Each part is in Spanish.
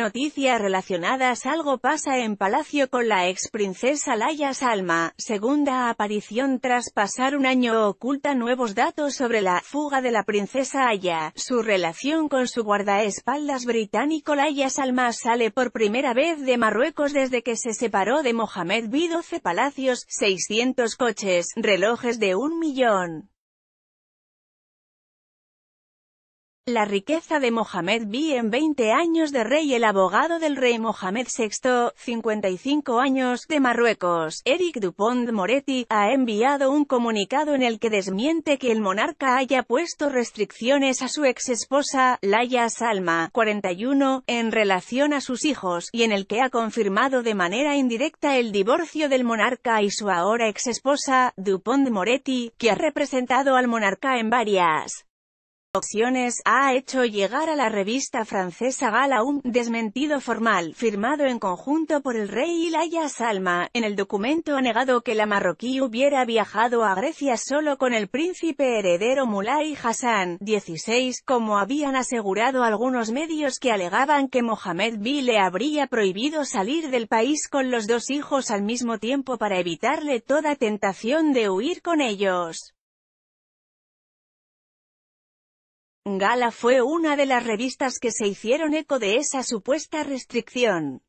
Noticias relacionadas Algo pasa en Palacio con la ex princesa Laia Salma, segunda aparición tras pasar un año oculta nuevos datos sobre la fuga de la princesa Aya. Su relación con su guardaespaldas británico Laia Salma sale por primera vez de Marruecos desde que se separó de Mohamed VI. 12 palacios, 600 coches, relojes de un millón. La riqueza de Mohamed vi en 20 años de rey El abogado del rey Mohamed VI, 55 años, de Marruecos, Eric Dupont Moretti, ha enviado un comunicado en el que desmiente que el monarca haya puesto restricciones a su exesposa, Laia Salma, 41, en relación a sus hijos, y en el que ha confirmado de manera indirecta el divorcio del monarca y su ahora exesposa, Dupont Moretti, que ha representado al monarca en varias Opciones ha hecho llegar a la revista francesa Gala un desmentido formal, firmado en conjunto por el rey y Salma. En el documento ha negado que la marroquí hubiera viajado a Grecia solo con el príncipe heredero Mulay Hassan, 16, como habían asegurado algunos medios que alegaban que Mohamed V le habría prohibido salir del país con los dos hijos al mismo tiempo para evitarle toda tentación de huir con ellos. Gala fue una de las revistas que se hicieron eco de esa supuesta restricción.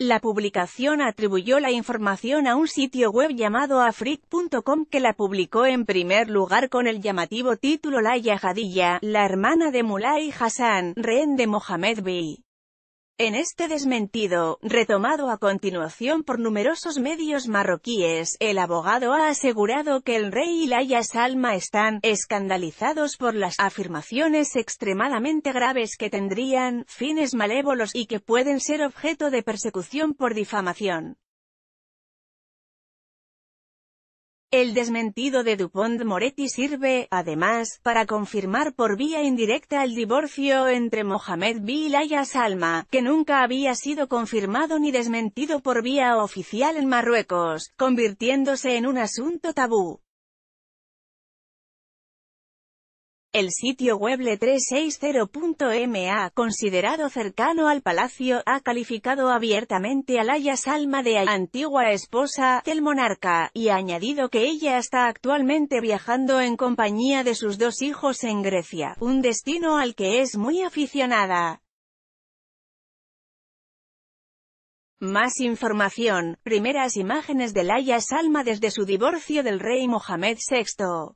La publicación atribuyó la información a un sitio web llamado afric.com que la publicó en primer lugar con el llamativo título La Jadilla, la hermana de Mulay Hassan, rehén de Mohamed B. En este desmentido, retomado a continuación por numerosos medios marroquíes, el abogado ha asegurado que el rey y Laia Salma están «escandalizados por las afirmaciones extremadamente graves que tendrían fines malévolos y que pueden ser objeto de persecución por difamación». El desmentido de Dupont-Moretti sirve, además, para confirmar por vía indirecta el divorcio entre Mohamed Bila y Salma, que nunca había sido confirmado ni desmentido por vía oficial en Marruecos, convirtiéndose en un asunto tabú. El sitio web le360.ma, considerado cercano al palacio, ha calificado abiertamente a Laia Salma de antigua esposa del monarca, y ha añadido que ella está actualmente viajando en compañía de sus dos hijos en Grecia, un destino al que es muy aficionada. Más información, primeras imágenes de Laia Salma desde su divorcio del rey Mohamed VI.